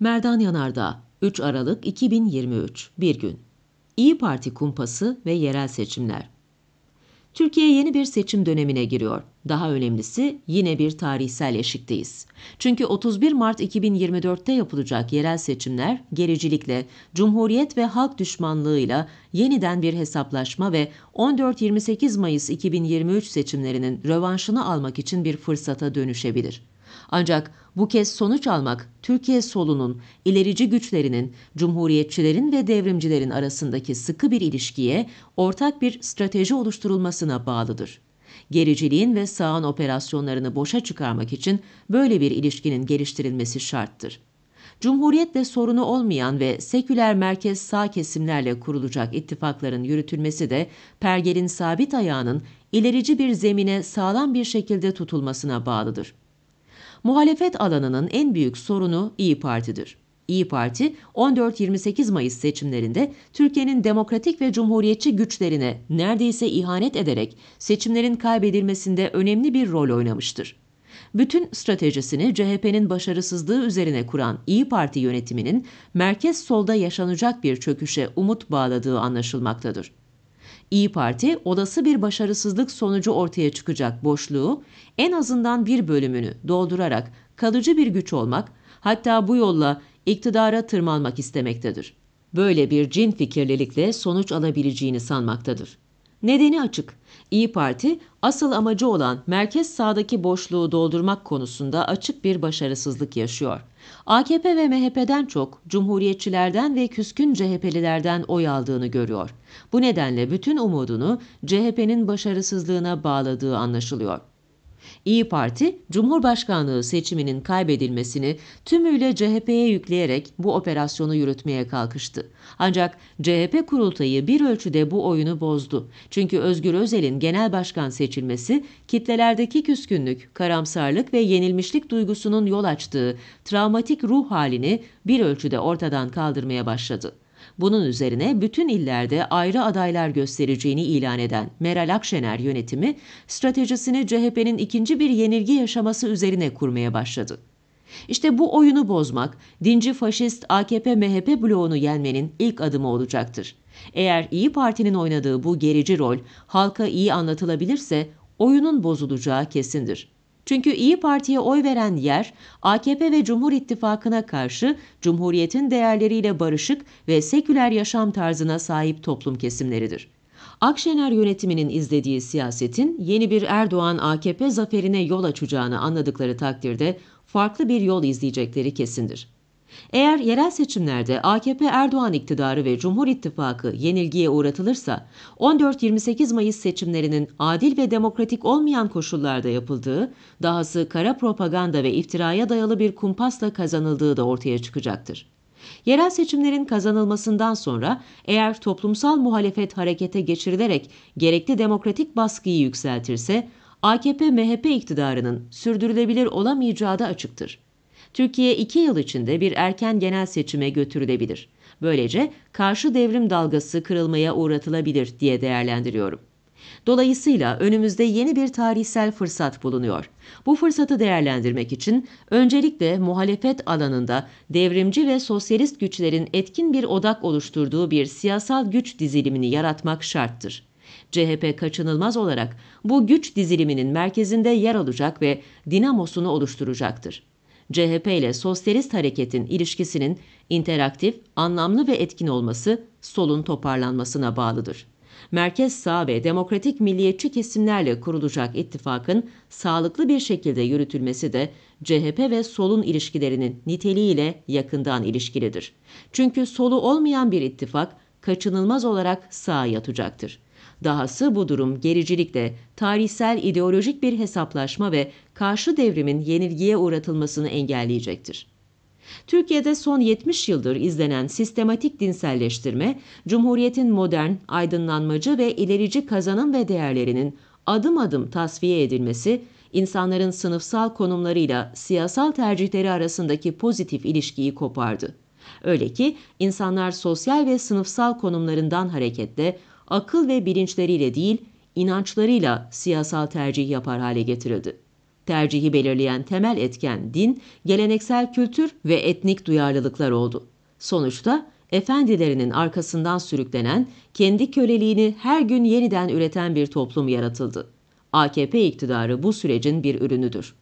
Merdan Yanardağ 3 Aralık 2023 Bir gün İyi Parti kumpası ve yerel seçimler Türkiye yeni bir seçim dönemine giriyor. Daha önemlisi yine bir tarihsel eşikteyiz. Çünkü 31 Mart 2024'te yapılacak yerel seçimler gericilikle, cumhuriyet ve halk düşmanlığıyla yeniden bir hesaplaşma ve 14-28 Mayıs 2023 seçimlerinin rövanşını almak için bir fırsata dönüşebilir. Ancak bu kez sonuç almak Türkiye solunun, ilerici güçlerinin, cumhuriyetçilerin ve devrimcilerin arasındaki sıkı bir ilişkiye, ortak bir strateji oluşturulmasına bağlıdır. Gericiliğin ve sağın operasyonlarını boşa çıkarmak için böyle bir ilişkinin geliştirilmesi şarttır. Cumhuriyetle sorunu olmayan ve seküler merkez sağ kesimlerle kurulacak ittifakların yürütülmesi de Pergel'in sabit ayağının ilerici bir zemine sağlam bir şekilde tutulmasına bağlıdır muhalefet alanının en büyük sorunu İyi Parti'dir. İyi Parti 14-28 Mayıs seçimlerinde Türkiye'nin demokratik ve cumhuriyetçi güçlerine neredeyse ihanet ederek seçimlerin kaybedilmesinde önemli bir rol oynamıştır. Bütün stratejisini CHP'nin başarısızlığı üzerine kuran İyi Parti yönetiminin merkez solda yaşanacak bir çöküşe umut bağladığı anlaşılmaktadır. İyi Parti olası bir başarısızlık sonucu ortaya çıkacak boşluğu en azından bir bölümünü doldurarak kalıcı bir güç olmak, hatta bu yolla iktidara tırmanmak istemektedir. Böyle bir cin fikirlilikle sonuç alabileceğini sanmaktadır. Nedeni açık. İyi Parti asıl amacı olan merkez sağdaki boşluğu doldurmak konusunda açık bir başarısızlık yaşıyor. AKP ve MHP'den çok Cumhuriyetçilerden ve küskün CHP'lilerden oy aldığını görüyor. Bu nedenle bütün umudunu CHP'nin başarısızlığına bağladığı anlaşılıyor. İyi Parti, Cumhurbaşkanlığı seçiminin kaybedilmesini tümüyle CHP'ye yükleyerek bu operasyonu yürütmeye kalkıştı. Ancak CHP kurultayı bir ölçüde bu oyunu bozdu. Çünkü Özgür Özel'in genel başkan seçilmesi, kitlelerdeki küskünlük, karamsarlık ve yenilmişlik duygusunun yol açtığı travmatik ruh halini bir ölçüde ortadan kaldırmaya başladı. Bunun üzerine bütün illerde ayrı adaylar göstereceğini ilan eden Meral Akşener yönetimi stratejisini CHP'nin ikinci bir yenilgi yaşaması üzerine kurmaya başladı. İşte bu oyunu bozmak, dinci faşist AKP-MHP bloğunu yenmenin ilk adımı olacaktır. Eğer İyi Parti'nin oynadığı bu gerici rol halka iyi anlatılabilirse oyunun bozulacağı kesindir. Çünkü İyi Parti'ye oy veren yer AKP ve Cumhur İttifakı'na karşı Cumhuriyet'in değerleriyle barışık ve seküler yaşam tarzına sahip toplum kesimleridir. Akşener yönetiminin izlediği siyasetin yeni bir Erdoğan AKP zaferine yol açacağını anladıkları takdirde farklı bir yol izleyecekleri kesindir. Eğer yerel seçimlerde AKP Erdoğan iktidarı ve Cumhur İttifakı yenilgiye uğratılırsa 14-28 Mayıs seçimlerinin adil ve demokratik olmayan koşullarda yapıldığı, dahası kara propaganda ve iftiraya dayalı bir kumpasla kazanıldığı da ortaya çıkacaktır. Yerel seçimlerin kazanılmasından sonra eğer toplumsal muhalefet harekete geçirilerek gerekli demokratik baskıyı yükseltirse AKP-MHP iktidarının sürdürülebilir olamayacağı da açıktır. Türkiye iki yıl içinde bir erken genel seçime götürülebilir. Böylece karşı devrim dalgası kırılmaya uğratılabilir diye değerlendiriyorum. Dolayısıyla önümüzde yeni bir tarihsel fırsat bulunuyor. Bu fırsatı değerlendirmek için öncelikle muhalefet alanında devrimci ve sosyalist güçlerin etkin bir odak oluşturduğu bir siyasal güç dizilimini yaratmak şarttır. CHP kaçınılmaz olarak bu güç diziliminin merkezinde yer alacak ve dinamosunu oluşturacaktır. CHP ile sosyalist hareketin ilişkisinin interaktif, anlamlı ve etkin olması solun toparlanmasına bağlıdır. Merkez sağ ve demokratik milliyetçi kesimlerle kurulacak ittifakın sağlıklı bir şekilde yürütülmesi de CHP ve solun ilişkilerinin niteliğiyle yakından ilişkilidir. Çünkü solu olmayan bir ittifak kaçınılmaz olarak sağa yatacaktır. Dahası bu durum gericilikle, tarihsel ideolojik bir hesaplaşma ve karşı devrimin yenilgiye uğratılmasını engelleyecektir. Türkiye'de son 70 yıldır izlenen sistematik dinselleştirme, Cumhuriyet'in modern, aydınlanmacı ve ilerici kazanım ve değerlerinin adım adım tasfiye edilmesi, insanların sınıfsal konumlarıyla siyasal tercihleri arasındaki pozitif ilişkiyi kopardı. Öyle ki insanlar sosyal ve sınıfsal konumlarından hareketle akıl ve bilinçleriyle değil, inançlarıyla siyasal tercih yapar hale getirildi. Tercihi belirleyen temel etken din, geleneksel kültür ve etnik duyarlılıklar oldu. Sonuçta efendilerinin arkasından sürüklenen, kendi köleliğini her gün yeniden üreten bir toplum yaratıldı. AKP iktidarı bu sürecin bir ürünüdür.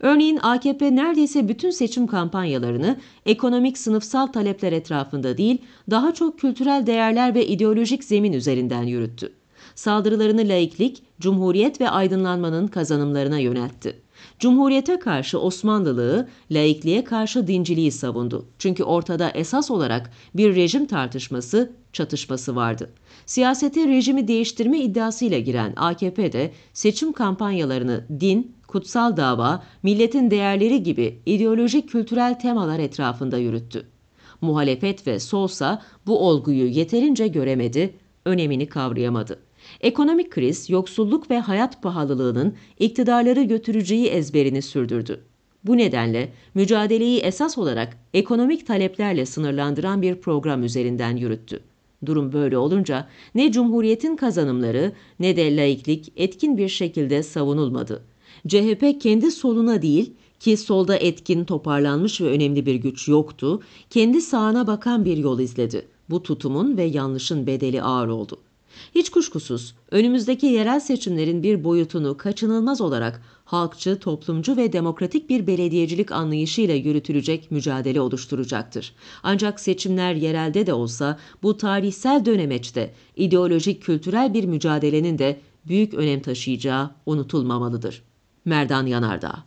Örneğin AKP neredeyse bütün seçim kampanyalarını ekonomik sınıfsal talepler etrafında değil, daha çok kültürel değerler ve ideolojik zemin üzerinden yürüttü. Saldırılarını laiklik, cumhuriyet ve aydınlanmanın kazanımlarına yöneltti. Cumhuriyete karşı Osmanlılığı, laikliğe karşı dinciliği savundu. Çünkü ortada esas olarak bir rejim tartışması, çatışması vardı. Siyasete rejimi değiştirme iddiasıyla giren AKP de seçim kampanyalarını din, kutsal dava, milletin değerleri gibi ideolojik kültürel temalar etrafında yürüttü. Muhalefet ve solsa bu olguyu yeterince göremedi, önemini kavrayamadı. Ekonomik kriz, yoksulluk ve hayat pahalılığının iktidarları götüreceği ezberini sürdürdü. Bu nedenle mücadeleyi esas olarak ekonomik taleplerle sınırlandıran bir program üzerinden yürüttü. Durum böyle olunca ne cumhuriyetin kazanımları ne de laiklik etkin bir şekilde savunulmadı. CHP kendi soluna değil ki solda etkin, toparlanmış ve önemli bir güç yoktu, kendi sağına bakan bir yol izledi. Bu tutumun ve yanlışın bedeli ağır oldu. Hiç kuşkusuz önümüzdeki yerel seçimlerin bir boyutunu kaçınılmaz olarak halkçı, toplumcu ve demokratik bir belediyecilik anlayışıyla yürütülecek mücadele oluşturacaktır. Ancak seçimler yerelde de olsa bu tarihsel dönemeçte ideolojik kültürel bir mücadelenin de büyük önem taşıyacağı unutulmamalıdır. Merdan Yanardağ